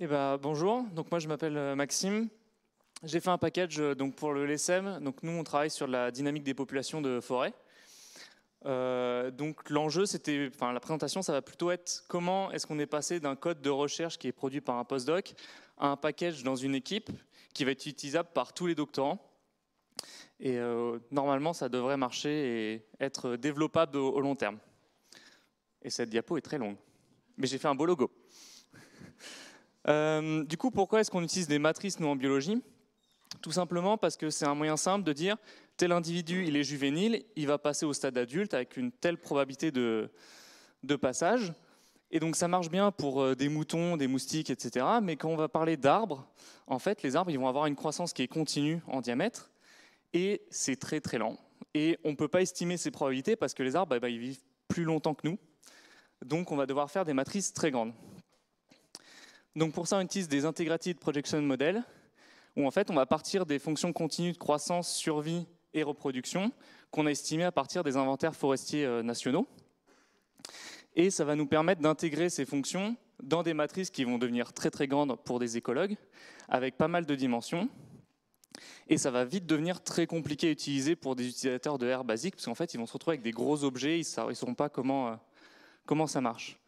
Eh ben, bonjour, donc moi je m'appelle euh, Maxime. J'ai fait un package euh, donc, pour le LSM. Donc nous on travaille sur la dynamique des populations de forêt. Euh, donc l'enjeu, c'était, enfin la présentation, ça va plutôt être comment est-ce qu'on est passé d'un code de recherche qui est produit par un postdoc à un package dans une équipe qui va être utilisable par tous les doctorants. Et normalement, ça devrait marcher et être développable au, au long terme. Et cette diapo est très longue, mais j'ai fait un beau logo. Euh, du coup, pourquoi est-ce qu'on utilise des matrices, nous, en biologie Tout simplement parce que c'est un moyen simple de dire tel individu, il est juvénile, il va passer au stade adulte avec une telle probabilité de, passage. Et donc ça marche bien pour euh, des moutons, des moustiques, etc. Mais quand on va parler d'arbres, en fait, les arbres, ils vont avoir une croissance qui est continue en diamètre, et c'est très très lent. Et on ne peut pas estimer ces probabilités parce que les arbres, eh ben, ils vivent plus longtemps que nous. Donc on va devoir faire des matrices très grandes. Donc pour ça, on utilise des Integrated Projection Models, où en fait, on va partir des fonctions continues de croissance, survie et reproduction, qu'on a estimées à partir des inventaires forestiers euh, nationaux. Et ça va nous permettre d'intégrer ces fonctions dans des matrices qui vont devenir très très grandes pour des écologues, avec pas mal de dimensions. Et ça va vite devenir très compliqué à utiliser pour des utilisateurs de R basique, parce qu'en fait, ils vont se retrouver avec des gros objets, ils ne sauront pas comment, euh, comment ça marche.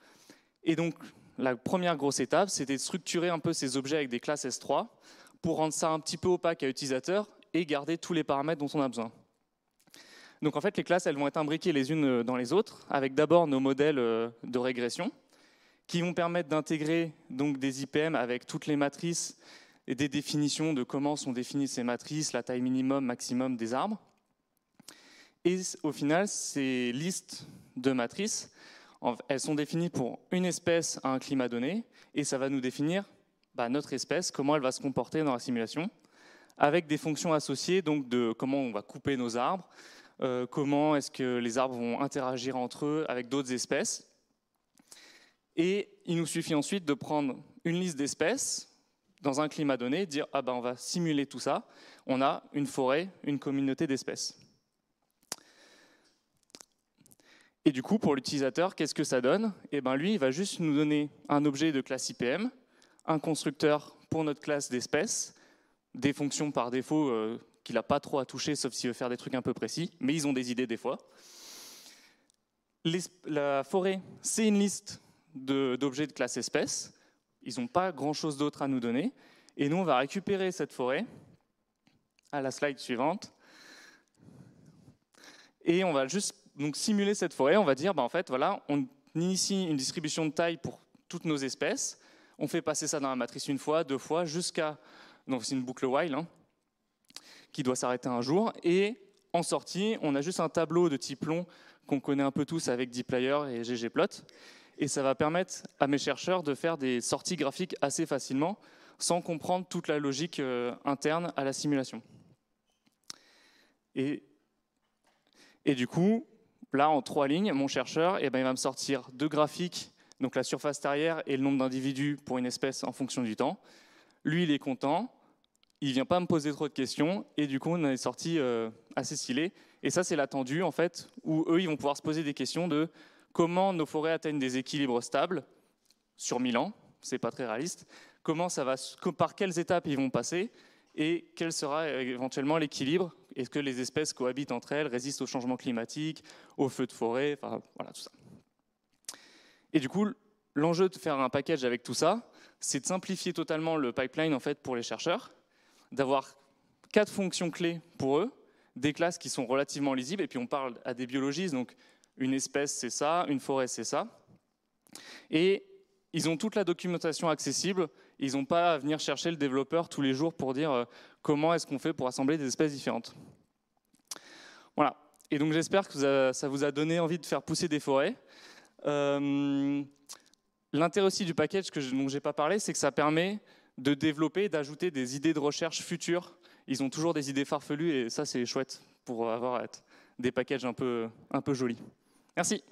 Et donc, la première grosse étape, c'était de structurer un peu ces objets avec des classes S3 pour rendre ça un petit peu opaque à l'utilisateur et garder tous les paramètres dont on a besoin. Donc en fait, les classes, elles vont être imbriquées les unes euh, dans les autres, avec d'abord nos modèles euh, de régression, qui vont permettre d'intégrer donc des IPM avec toutes les matrices et des définitions de comment sont définies ces matrices, la taille minimum, maximum des arbres. Et au final, ces listes de matrices elles sont définies pour une espèce à un climat donné, et ça va nous définir bah, notre espèce, comment elle va se comporter dans la simulation, avec des fonctions associées, donc de comment on va couper nos arbres, euh, comment est-ce que les arbres vont interagir entre eux avec d'autres espèces. Et il nous suffit ensuite de prendre une liste d'espèces dans un climat donné, dire ah ben on va simuler tout ça, on a une forêt, une communauté d'espèces. Et du coup, pour l'utilisateur, qu'est-ce que ça donne et eh ben, lui, il va juste nous donner un objet de classe IPM, un constructeur pour notre classe d'espèces, des fonctions par défaut euh, qu'il n'a pas trop à toucher, sauf s'il veut faire des trucs un peu précis, mais ils ont des idées des fois. la forêt, c'est une liste d'objets de, classe espèce. Ils n'ont pas grand-chose d'autre à nous donner. Et nous, on va récupérer cette forêt à la slide suivante. Et on va juste donc simuler cette forêt, on va dire, bah, en fait, voilà, on initie une distribution de taille pour toutes nos espèces, on fait passer ça dans la matrice une fois, deux fois, jusqu'à... Donc c'est une boucle while, hein, qui doit s'arrêter un jour, et en sortie, on a juste un tableau de type long qu'on connaît un peu tous avec dplyr et ggplot, et ça va permettre à mes chercheurs de faire des sorties graphiques assez facilement, sans comprendre toute la logique euh, interne à la simulation. Et, et, du coup, Là, en trois lignes, mon chercheur, et eh ben, il va me sortir deux graphiques, donc la surface arrière et le nombre d'individus pour une espèce en fonction du temps. Lui, il est content, il ne vient pas me poser trop de questions, et du coup, on est sorti euh, assez stylé. Et ça, c'est l'attendu, en fait, où eux, ils vont pouvoir se poser des questions de comment nos forêts atteignent des équilibres stables sur 1000 ans, c'est pas très réaliste, comment ça va, par quelles étapes ils vont passer, et quel sera euh, éventuellement l'équilibre est-ce que les espèces cohabitent entre elles, résistent au changement climatique, aux feux de forêt, enfin, voilà tout ça. Et du coup, l'enjeu de faire un package avec tout ça, c'est de simplifier totalement le pipeline en fait pour les chercheurs, d'avoir quatre fonctions clés pour eux, des classes qui sont relativement lisibles, et puis on parle à des biologistes, donc une espèce c'est ça, une forêt c'est ça, et ils ont toute la documentation accessible ils n'ont pas à venir chercher le développeur tous les jours pour dire euh, comment est-ce qu'on fait pour assembler des espèces différentes. Voilà. Et donc j'espère que ça vous a donné envie de faire pousser des forêts. Euh, l'intérêt aussi du package que je, dont je n'ai pas parlé, c'est que ça permet de développer, d'ajouter des idées de recherche futures. Ils ont toujours des idées farfelues et ça c'est chouette pour avoir des packages un peu, un peu jolis. Merci.